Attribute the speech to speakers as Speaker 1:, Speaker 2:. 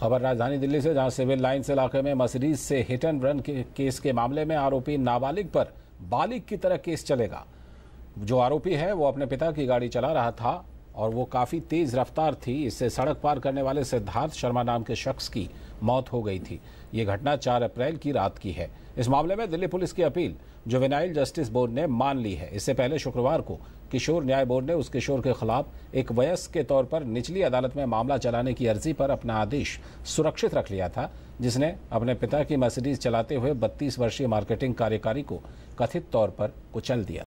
Speaker 1: खबर राजधानी दिल्ली से जहां सिविल लाइन्स इलाके में मसरीज से हिट एंड रन के केस के मामले में आरोपी नाबालिग पर बालिग की तरह केस चलेगा जो आरोपी है वो अपने पिता की गाड़ी चला रहा था और वो काफ़ी तेज़ रफ्तार थी इससे सड़क पार करने वाले सिद्धार्थ शर्मा नाम के शख्स की मौत हो गई थी ये घटना 4 अप्रैल की रात की है इस मामले में दिल्ली पुलिस की अपील जो विनाइल जस्टिस बोर्ड ने मान ली है इससे पहले शुक्रवार को किशोर न्याय बोर्ड ने उस किशोर के खिलाफ एक वयस्क के तौर पर निचली अदालत में मामला चलाने की अर्जी पर अपना आदेश सुरक्षित रख लिया था जिसने अपने पिता की मर्सिडीज चलाते हुए बत्तीस वर्षीय मार्केटिंग कार्यकारी को कथित तौर पर कुचल दिया